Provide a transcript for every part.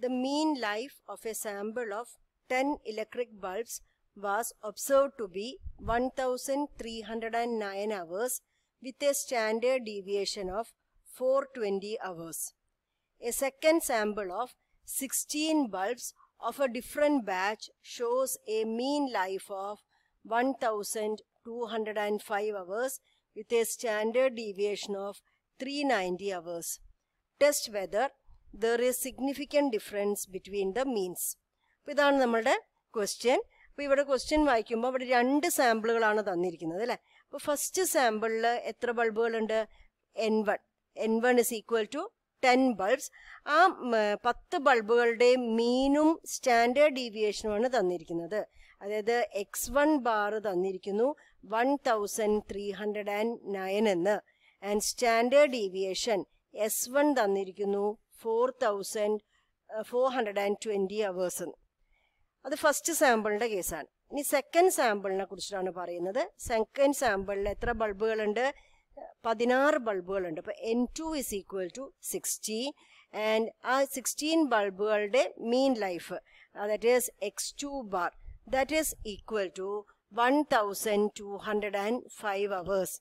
The mean life of a sample of 10 electric bulbs was observed to be 1309 hours with a standard deviation of 420 hours. A second sample of 16 bulbs of a different batch shows a mean life of 1205 hours with a standard deviation of 390 hours. Test whether there is significant difference between the means അപ്പോൾ ഇതാണ് നമ്മളുടെ question അപ്പോൾ ഇവിടെ question വായിക്കുമ്പോൾ അവിടെ രണ്ട് സാമ്പിളുകളാണ് തന്നിരിക്കുന്നത് അല്ലേ അപ്പോൾ ഫസ്റ്റ് സാമ്പിളിൽ എത്ര ബൾബുകളുണ്ട് N one N one is equal to ten bulbs ആ പത്ത് ബൾബുകളുടെ മീനും സ്റ്റാൻഡേർഡ് ഡീവിയേഷനുമാണ് തന്നിരിക്കുന്നത് അതായത് എക്സ് വൺ ബാർ തന്നിരിക്കുന്നു one thousand three hundred and nine എന്ന് and standard deviation S one തന്നിരിക്കുന്നു four thousand four hundred and twenty hours അത് ഫസ്റ്റ് സാമ്പിളിൻ്റെ കേസാണ് ഇനി സെക്കൻഡ് സാമ്പിളിനെ കുറിച്ചിട്ടാണ് പറയുന്നത് സെക്കൻഡ് സാമ്പിളിൽ എത്ര ബൾബുകളുണ്ട് പതിനാറ് ബൾബുകളുണ്ട് അപ്പോൾ N two is equal to sixty and ആ സിക്സ്റ്റീൻ ബൾബുകളുടെ mean life that is X two bar that is equal to one thousand two hundred and five hours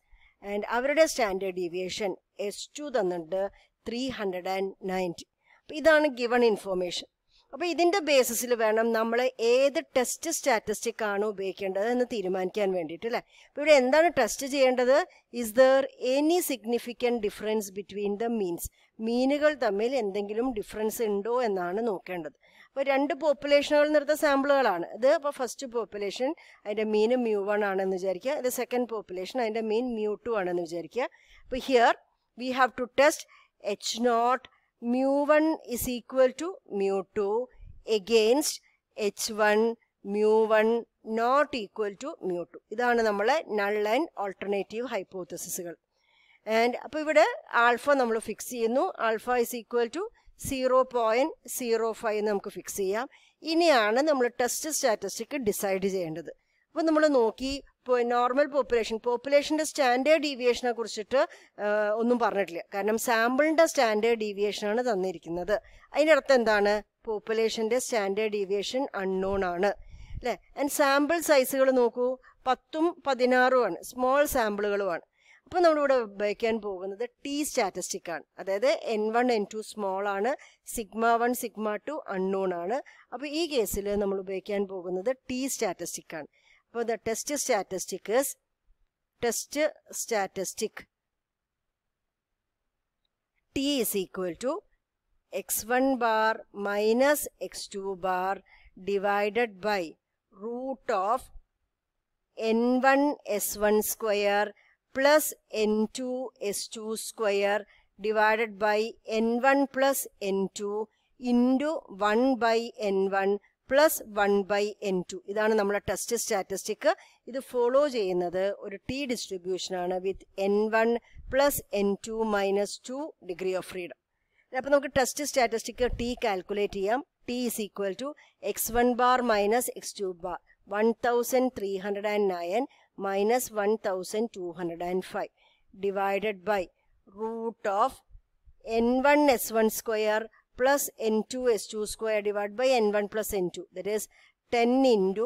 and അവരുടെ സ്റ്റാൻഡേർഡ് ഡീവിയേഷൻ എസ് ടു തന്നിട്ട് three hundred and ninety അപ്പോൾ ഇതാണ് given information അപ്പോൾ ഇതിൻ്റെ ബേസിസിൽ വേണം നമ്മൾ ഏത് ടെസ്റ്റ് സ്റ്റാറ്റിസ്റ്റിക് ആണ് ഉപയോഗിക്കേണ്ടത് എന്ന് തീരുമാനിക്കാൻ വേണ്ടിയിട്ട് അല്ലേ അപ്പോൾ ഇവിടെ എന്താണ് ടെസ്റ്റ് ചെയ്യേണ്ടത് is there any significant difference between the means മീനുകൾ തമ്മിൽ എന്തെങ്കിലും ഡിഫറൻസ് ഉണ്ടോ എന്നാണ് നോക്കേണ്ടത് അപ്പോൾ രണ്ട് പോപ്പുലേഷനുകളിൽ നിന്നെടുത്ത സാമ്പിളുകളാണ് ഇത് അപ്പോൾ ഫസ്റ്റ് പോപ്പുലേഷൻ അതിൻ്റെ മീൻ മ്യൂ വൺ ആണെന്ന് വിചാരിക്കുക ഇത് സെക്കൻഡ് പോപ്പുലേഷൻ അതിൻ്റെ മീൻ മ്യൂ ടു ആണെന്ന് വിചാരിക്കുക അപ്പോൾ here we have to test H naught mu one is equal to mu two against H one mu one not equal to mu two ഇതാണ് നമ്മളെ നൾ ആൻഡ് ഓൾട്ടർനേറ്റീവ് ഹൈപ്പോത്തസിസുകൾ and അപ്പോൾ ഇവിടെ alpha നമ്മൾ fix ചെയ്യുന്നു alpha is equal to zero point zero five നമുക്ക് fix ചെയ്യാം ഇനിയാണ് നമ്മൾ ടെസ്റ്റ് സ്റ്റാറ്റസ്റ്റിക് ഡിസൈഡ് ചെയ്യേണ്ടത് അപ്പോൾ നമ്മൾ നോക്കി നോർമൽ പോപ്പുലേഷൻ പോപ്പുലേഷൻ്റെ സ്റ്റാൻഡേർഡ് ഡീവിയേഷനെ കുറിച്ചിട്ട് ഒന്നും പറഞ്ഞിട്ടില്ല കാരണം സാമ്പിളിന്റെ സ്റ്റാൻഡേർഡ് ഡീവിയേഷനാണ് തന്നിരിക്കുന്നത് അതിൻ്റെ അർത്ഥം എന്താണ് പോപ്പുലേഷൻ്റെ സ്റ്റാൻഡേർഡ് ഡീവിയേഷൻ അൺനോൺ ആണ് അല്ലേ ആൻഡ് സാമ്പിൾ സൈസുകൾ നോക്കൂ പത്തും പതിനാറുമാണ് സ്മോൾ സാമ്പിളുകളുമാണ് അപ്പോൾ നമ്മളിവിടെ ഉപയോഗിക്കാൻ പോകുന്നത് ടി സ്റ്റാറ്റിസ്റ്റിക് ആണ് അതായത് N one N two small ആണ് sigma one sigma two unknown ആണ് അപ്പോൾ ഈ കേസിൽ നമ്മൾ ഉപയോഗിക്കാൻ പോകുന്നത് ടി സ്റ്റാറ്റിസ്റ്റിക് ആണ് For the test statistic is test statistic t is equal to x1 bar minus x2 bar divided by root of n1 s1 square plus n2 s2 square divided by n1 plus n2 into 1 by n1 plus one by N two ഇതാണ് നമ്മുടെ test statistic ഇത് follow ചെയ്യുന്നത് ഒരു T distribution ആണ് with N one plus N two minus two degree of freedom അപ്പം നമുക്ക് test statistic T calculate ചെയ്യാം T is equal to X one bar minus X two bar one thousand three hundred and nine minus one thousand two hundred and five divided by root of N one S one square plus n2 s2 square divided by n1 plus n2 that is 10 into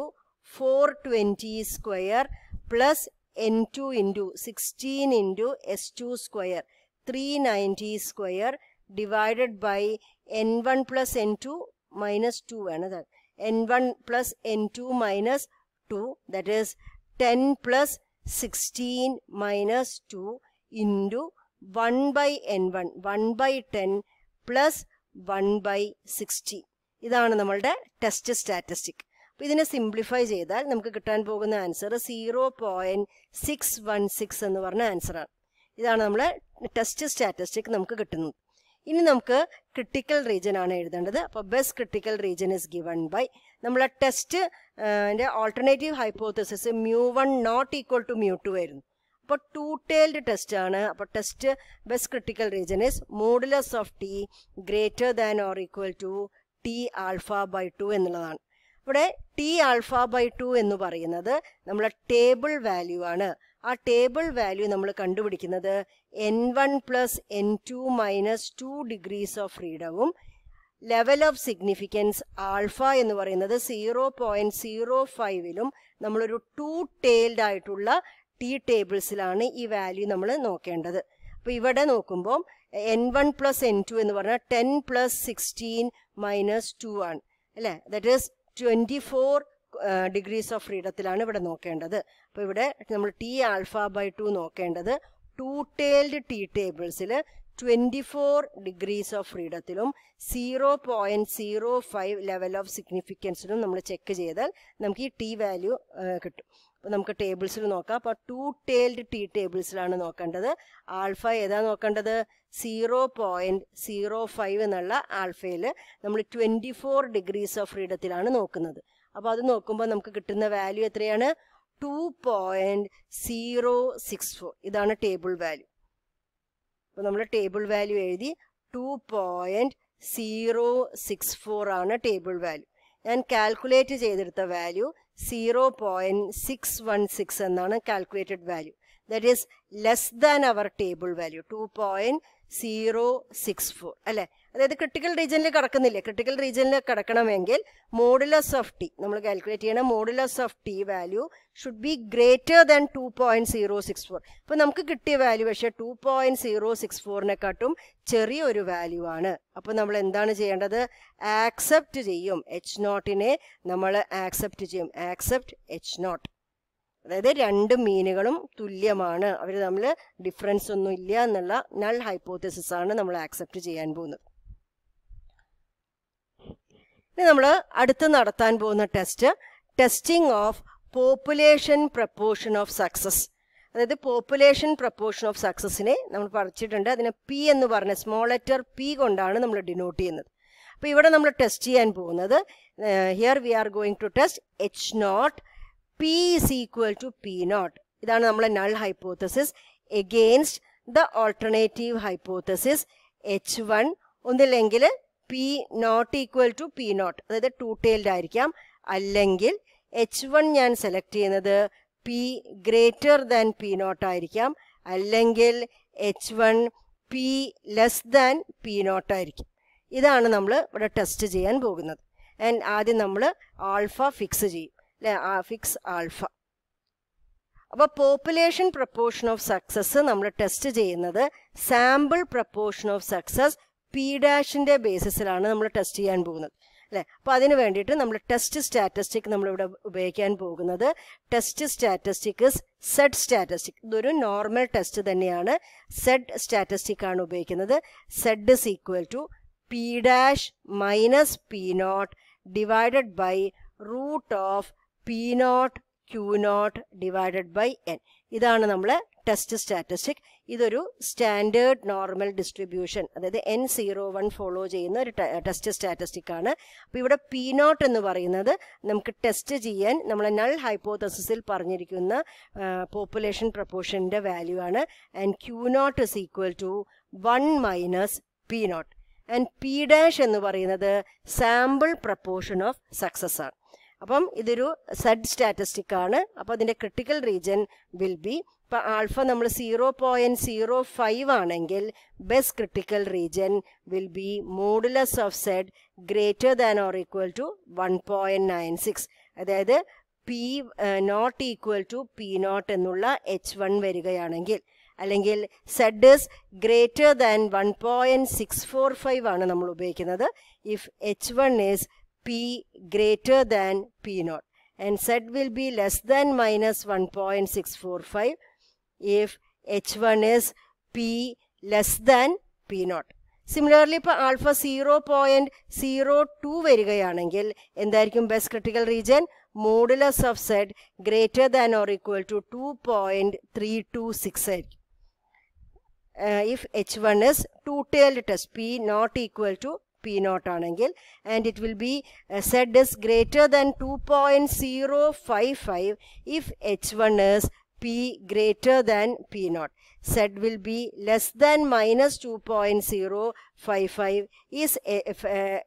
420 square plus n2 into 16 into s2 square 390 square divided by n1 plus n2 minus 2 another n1 plus n2 minus 2 that is 10 plus 16 minus 2 into 1 by n1 1 by 10 plus one by sixty ഇതാണ് നമ്മളുടെ test statistic അപ്പോൾ ഇതിനെ simplify ചെയ്താൽ നമുക്ക് കിട്ടാൻ പോകുന്ന answer zero point six one six എന്ന് പറഞ്ഞ ആൻസറാണ് ഇതാണ് നമ്മൾ ടെസ്റ്റ് സ്റ്റാറ്റിസ്റ്റിക് നമുക്ക് കിട്ടുന്നത് ഇനി നമുക്ക് ക്രിട്ടിക്കൽ റീജൻ ആണ് എഴുതേണ്ടത് അപ്പോൾ best critical region is given by നമ്മളെ test alternative hypothesis mu one not equal to mu two ആയിരുന്നു അപ്പോൾ ടു ടൈൽഡ് ടെസ്റ്റ് ആണ് അപ്പോൾ test best critical region is modulus of T greater than or equal to T alpha by two എന്നുള്ളതാണ് ഇവിടെ T alpha by to എന്ന് പറയുന്നത് നമ്മളെ table value ആണ് ആ ടേബിൾ വാല്യൂ നമ്മൾ കണ്ടുപിടിക്കുന്നത് N one plus N two minus two degrees of ഫ്രീഡവും ലെവൽ ഓഫ് സിഗ്നിഫിക്കൻസ് ആൽഫ എന്ന് പറയുന്നത് സീറോ പോയിന്റ് സീറോ ഫൈവിലും നമ്മളൊരു ടു ടേൽഡ് ആയിട്ടുള്ള ടി ടേബിൾസിലാണ് ഈ വാല്യൂ നമ്മൾ നോക്കേണ്ടത് അപ്പോൾ ഇവിടെ നോക്കുമ്പോൾ N one plus N two എന്ന് പറഞ്ഞാൽ ten plus sixteen minus two ആണ് അല്ലേ that is twenty four degrees of ഫ്രീഡത്തിലാണ് ഇവിടെ നോക്കേണ്ടത് അപ്പോൾ ഇവിടെ നമ്മൾ ടി ആൽഫ ബൈ ടു നോക്കേണ്ടത് ടു ടേൽഡ് ടി ടേബിൾസിൽ ട്വൻറ്റി ഫോർ ഡിഗ്രീസ് ഓഫ് ഫ്രീഡത്തിലും zero point zero five level of സിഗ്നിഫിക്കൻസിലും നമ്മൾ ചെക്ക് ചെയ്താൽ നമുക്ക് ഈ ടി വാല്യൂ കിട്ടും അപ്പോൾ നമുക്ക് ടേബിൾസിൽ നോക്കാം അപ്പോൾ ടു ടേൽഡ് ടി ടേബിൾസിലാണ് നോക്കേണ്ടത് ആൽഫ ഏതാ നോക്കേണ്ടത് സീറോ പോയിൻറ്റ് സീറോ ഫൈവ് എന്നുള്ള ആൽഫയിൽ നമ്മൾ ട്വൻറ്റി ഫോർ ഡിഗ്രീസ് ഓഫ് ഫ്രീഡത്തിലാണ് നോക്കുന്നത് അപ്പോൾ അത് നോക്കുമ്പോൾ നമുക്ക് കിട്ടുന്ന വാല്യൂ എത്രയാണ് two point zero six four ഇതാണ് ടേബിൾ വാല്യൂ അപ്പോൾ നമ്മൾ ടേബിൾ വാല്യൂ എഴുതി two point zero six four ആണ് ടേബിൾ വാല്യൂ ഞാൻ കാൽക്കുലേറ്റ് ചെയ്തെടുത്ത value 0.616 calculated value. That is less than our table value, two zero six four അല്ലേ അതായത് critical റീജിയനിൽ കിടക്കുന്നില്ല ക്രിട്ടിക്കൽ റീജിയനിൽ കിടക്കണമെങ്കിൽ മോഡുലസ് ഓഫ് ടി നമ്മൾ കാൽക്കുലേറ്റ് ചെയ്യണം modulus of T value should be greater than two point zero six four അപ്പോൾ നമുക്ക് കിട്ടിയ വാല്യൂ പക്ഷേ ടു പോയിന്റ് സീറോ സിക്സ് ഫോറിനെക്കാട്ടും ഒരു വാല്യൂ ആണ് അപ്പോൾ നമ്മൾ എന്താണ് ചെയ്യേണ്ടത് ആക്സെപ്റ്റ് ചെയ്യും എച്ച് നോട്ടിനെ നമ്മൾ ആക്സെപ്റ്റ് ചെയ്യും ആക്സെപ്റ്റ് എച്ച് നോട്ട് അതായത് രണ്ട് മീനുകളും തുല്യമാണ് അവർ തമ്മിൽ ഡിഫറൻസ് ഒന്നും ഇല്ല എന്നുള്ള നൾ ഹൈപ്പോത്തിസിസ് ആണ് നമ്മൾ ആക്സെപ്റ്റ് ചെയ്യാൻ പോകുന്നത് ഇനി നമ്മൾ അടുത്ത് നടത്താൻ പോകുന്ന test testing of population proportion of success അതായത് പോപ്പുലേഷൻ പ്രപ്പോർഷൻ ഓഫ് സക്സസിനെ നമ്മൾ പറിച്ചിട്ടുണ്ട് അതിനെ പി എന്ന് പറഞ്ഞ സ്മോൾ ലെറ്റർ പി കൊണ്ടാണ് നമ്മൾ ഡിനോട്ട് ചെയ്യുന്നത് അപ്പോൾ ഇവിടെ നമ്മൾ ടെസ്റ്റ് ചെയ്യാൻ പോകുന്നത് here we are going to test H naught P is equal to P naught ഇതാണ് നമ്മളെ null hypothesis against the alternative hypothesis H one ഒന്നില്ലെങ്കിൽ P not equal to P naught അതായത് ടു ടൈൽഡ് ആയിരിക്കാം അല്ലെങ്കിൽ H one ഞാൻ select ചെയ്യുന്നത് P greater than P naught ആയിരിക്കാം അല്ലെങ്കിൽ H one P less than P naught ആയിരിക്കും ഇതാണ് നമ്മൾ ഇവിടെ ടെസ്റ്റ് ചെയ്യാൻ പോകുന്നത് ആൻഡ് ആദ്യം നമ്മൾ ആൾഫ ഫിക്സ് ചെയ്യും അല്ലേ ആ ഫിക്സ് ആൽഫ അപ്പോൾ പോപ്പുലേഷൻ പ്രപ്പോർഷൻ ഓഫ് സക്സസ് നമ്മൾ ടെസ്റ്റ് ചെയ്യുന്നത് sample proportion of success P ഡാഷിൻ്റെ ബേസിസിലാണ് നമ്മൾ ടെസ്റ്റ് ചെയ്യാൻ പോകുന്നത് അല്ലേ അപ്പോൾ അതിന് വേണ്ടിയിട്ട് നമ്മൾ ടെസ്റ്റ് സ്റ്റാറ്റിസ്റ്റിക് നമ്മളിവിടെ ഉപയോഗിക്കാൻ പോകുന്നത് ടെസ്റ്റ് സ്റ്റാറ്റിസ്റ്റിക് സെഡ് സ്റ്റാറ്റിസ്റ്റിക് ഇതൊരു നോർമൽ ടെസ്റ്റ് തന്നെയാണ് സെഡ് സ്റ്റാറ്റിസ്റ്റിക് ആണ് ഉപയോഗിക്കുന്നത് Z is equal to P dash minus P naught divided by root of P naught Q naught divided by N ഇതാണ് നമ്മൾ ടെസ്റ്റ് സ്റ്റാറ്റിസ്റ്റിക് ഇതൊരു സ്റ്റാൻഡേർഡ് നോർമൽ ഡിസ്ട്രിബ്യൂഷൻ അതായത് N zero one follow ചെയ്യുന്ന ഒരു test statistic ആണ് അപ്പോൾ ഇവിടെ P not എന്ന് പറയുന്നത് നമുക്ക് ടെസ്റ്റ് ചെയ്യാൻ നമ്മൾ നൾ ഹൈപ്പോത്തസിൽ പറഞ്ഞിരിക്കുന്ന പോപ്പുലേഷൻ പ്രപ്പോർഷൻ്റെ വാല്യൂ ആണ് and Q naught is equal to one minus P naught and P dash എന്ന് പറയുന്നത് സാമ്പിൾ പ്രപ്പോർഷൻ ഓഫ് സക്സസ് ആണ് അപ്പം ഇതൊരു സെഡ് സ്റ്റാറ്റിസ്റ്റിക് ആണ് അപ്പോൾ അതിൻ്റെ ക്രിട്ടിക്കൽ റീജ്യൻ വിൽ ബി ഇപ്പം ആൾഫ നമ്മൾ സീറോ പോയിൻറ്റ് സീറോ ഫൈവ് ആണെങ്കിൽ best critical region will be modulus of Z greater than or equal to one point nine six അതായത് P not equal to P naught എന്നുള്ള H one വരികയാണെങ്കിൽ അല്ലെങ്കിൽ Z is greater than one point six four five ആണ് നമ്മൾ ഉപയോഗിക്കുന്നത് if H one is P greater than P naught and Z will be less than minus 1.645 if H1 is P less than P naught. Similarly, alpha 0 0.02 verigay anangil in the best critical region modulus of Z greater than or equal to 2.326 uh, if H1 is 2 tail test P not equal to P naught on angle and it will be set uh, said is greater than 2.055 if H1 is P greater than P naught. Set will be less than minus 2.055 is uh, if, H1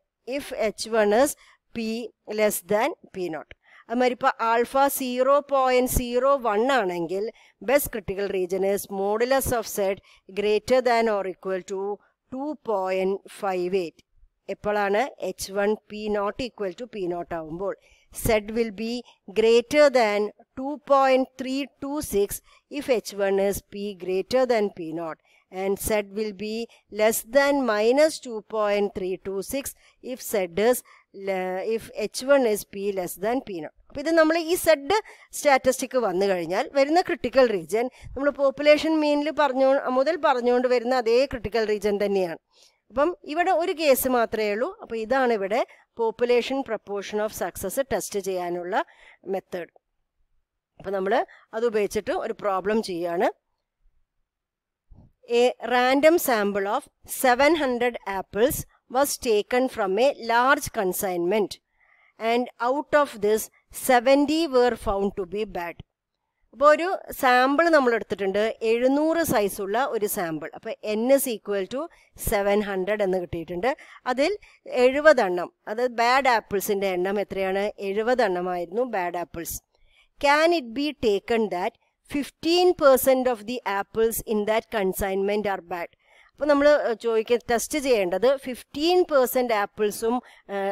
uh, is P less than P naught. America alpha 0 0.01 on angle best critical region is modulus of set greater than or equal to 2.58. എപ്പോഴാണ് H one P not equal to P naught ആവുമ്പോൾ Z will be greater than two point three two six if H one is P greater than P naught and Z will be less than minus two point three two six if Z is if H one is P less than P naught അപ്പോൾ ഇത് നമ്മൾ ഈ Z statistic വന്നു കഴിഞ്ഞാൽ വരുന്ന critical region നമ്മൾ population മീനിൽ പറഞ്ഞു മുതൽ പറഞ്ഞുകൊണ്ട് വരുന്ന അതേ ക്രിട്ടിക്കൽ റീജൻ തന്നെയാണ് അപ്പം ഇവിടെ ഒരു കേസ് മാത്രമേ ഉള്ളൂ അപ്പോൾ ഇതാണ് ഇവിടെ population proportion of success test ചെയ്യാനുള്ള മെത്തേഡ് അപ്പം നമ്മൾ അത് ഉപയോഗിച്ചിട്ട് ഒരു പ്രോബ്ലം ചെയ്യുകയാണ് a random sample of seven hundred apples was taken from a large consignment and out of this seventy were found to be bad അപ്പോൾ ഒരു സാമ്പിൾ നമ്മൾ എടുത്തിട്ടുണ്ട് എഴുന്നൂറ് സൈസുള്ള ഒരു സാമ്പിൾ അപ്പോൾ N is equal to seven hundred എന്ന് കിട്ടിയിട്ടുണ്ട് അതിൽ എഴുപതെണ്ണം അതായത് ബാഡ് ആപ്പിൾസിൻ്റെ എണ്ണം എത്രയാണ് എഴുപതെണ്ണമായിരുന്നു bad apples can it be taken that fifteen percent of the apples in that consignment are bad അപ്പോൾ നമ്മൾ ചോദിക്ക ടെസ്റ്റ് ചെയ്യേണ്ടത് ഫിഫ്റ്റീൻ പെർസെൻറ്റ് ആപ്പിൾസും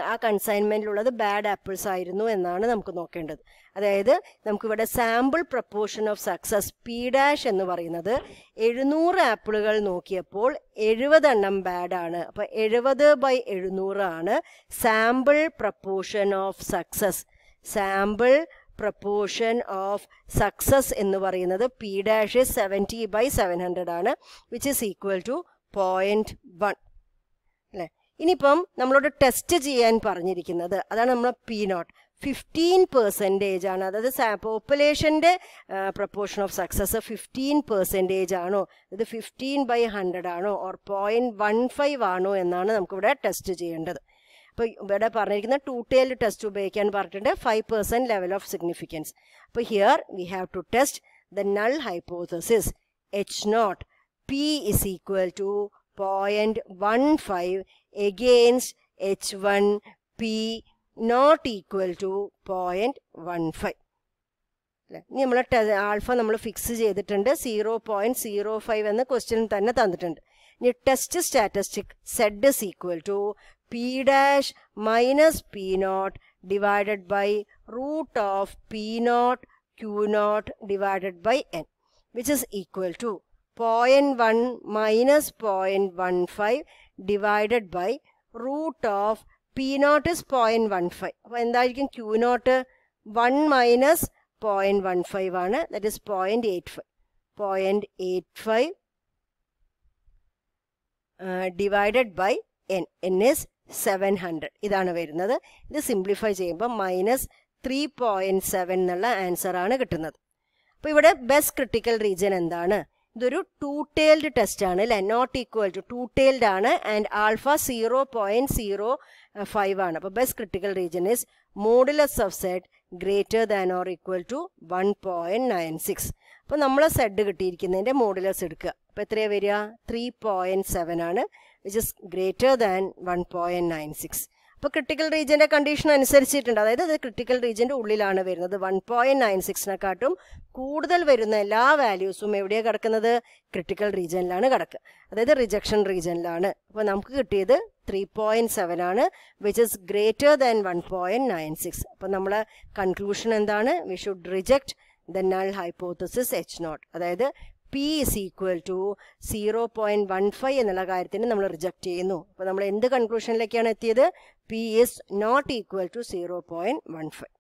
ആ കൺസൈൻമെൻറ്റിലുള്ളത് ബാഡ് ആപ്പിൾസ് ആയിരുന്നു എന്നാണ് നമുക്ക് നോക്കേണ്ടത് അതായത് നമുക്കിവിടെ sample proportion of success P dash എന്ന് പറയുന്നത് എഴുന്നൂറ് ആപ്പിളുകൾ നോക്കിയപ്പോൾ എഴുപതെണ്ണം ബാഡാണ് അപ്പോൾ എഴുപത് ബൈ എഴുന്നൂറാണ് sample proportion of success sample proportion of success എന്ന് പറയുന്നത് P dash seventy by seven hundred ആണ് which is equal to point one അല്ലേ ഇനിയിപ്പം നമ്മളോട് ടെസ്റ്റ് ചെയ്യാൻ പറഞ്ഞിരിക്കുന്നത് അതാണ് നമ്മൾ പി നോട്ട് ഫിഫ്റ്റീൻ പെർസെൻറ്റേജ് ആണ് അതായത് പോപ്പുലേഷൻ്റെ proportion of success fifteen percentage ആണോ അത് ഫിഫ്റ്റീൻ ബൈ ഹൺഡ്രഡ് ആണോ ഓർ പോയിൻറ്റ് വൺ ഫൈവ് ആണോ എന്നാണ് നമുക്കിവിടെ ടെസ്റ്റ് ചെയ്യേണ്ടത് അപ്പോൾ ഇവിടെ പറഞ്ഞിരിക്കുന്ന ടു ടേൽ ടെസ്റ്റ് ഉപയോഗിക്കാൻ പറഞ്ഞിട്ടുണ്ട് five percent level of significance അപ്പോൾ here we have to test the null hypothesis H naught P is equal to 0.15 against H1 P not equal to 0.15. ഇനി നമ്മൾ ആൽഫ നമ്മൾ ഫിക്സ് ചെയ്തിട്ടുണ്ട് സീറോ പോയിന്റ് സീറോ ഫൈവ് എന്ന question തന്നെ തന്നിട്ടുണ്ട് ഇനി test statistic Z is equal to P dash minus P naught divided by root of P naught Q naught divided by N which is equal to point one minus point one five divided by root of P naught is point one five അപ്പോൾ എന്തായിരിക്കും Q naught one minus point one five ആണ് that is point eight five point eight five divided by N N is seven hundred ഇതാണ് വരുന്നത് ഇത് simplify ചെയ്യുമ്പോൾ minus three point seven എന്നുള്ള answer ആണ് കിട്ടുന്നത് അപ്പോൾ ഇവിടെ ബെസ്റ്റ് ക്രിട്ടിക്കൽ റീജിയൻ എന്താണ് ഇതൊരു ടു ടേൽഡ് ടെസ്റ്റ് ആണ് അല്ലേ not equal to two tailed ആണ് and alpha zero point zero five ആണ് അപ്പോൾ best critical region is modulus of Z greater than or equal to one point nine six അപ്പോൾ നമ്മൾ Z കിട്ടിയിരിക്കുന്നതിൻ്റെ modulus എടുക്കുക അപ്പോൾ എത്രയാണ് വരിക ത്രീ പോയിന്റ് സെവൻ ആണ് which is greater than one point nine six അപ്പോൾ ക്രിട്ടിക്കൽ റീജിയൻ്റെ കണ്ടീഷൻ അനുസരിച്ചിട്ടുണ്ട് അതായത് അത് ക്രിട്ടിക്കൽ റീജിയൻ്റെ ഉള്ളിലാണ് വരുന്നത് വൺ പോയിൻറ്റ് നയൻ സിക്സിനെക്കാട്ടും കൂടുതൽ വരുന്ന എല്ലാ വാല്യൂസും എവിടെയാണ് കിടക്കുന്നത് ക്രിട്ടിക്കൽ റീജിയനിലാണ് കിടക്കുക അതായത് റിജക്ഷൻ റീജിയനിലാണ് അപ്പോൾ നമുക്ക് കിട്ടിയത് ത്രീ പോയിൻറ്റ് സെവൻ ആണ് which is greater than one point nine six അപ്പോൾ നമ്മളെ കൺക്ലൂഷൻ എന്താണ് we should reject the null hypothesis H naught അതായത് P is equal to zero point one five എന്നുള്ള കാര്യത്തിന് നമ്മൾ റിജക്റ്റ് ചെയ്യുന്നു അപ്പോൾ നമ്മൾ എന്ത് കൺക്ലൂഷനിലേക്കാണ് എത്തിയത് P is not equal to zero point one five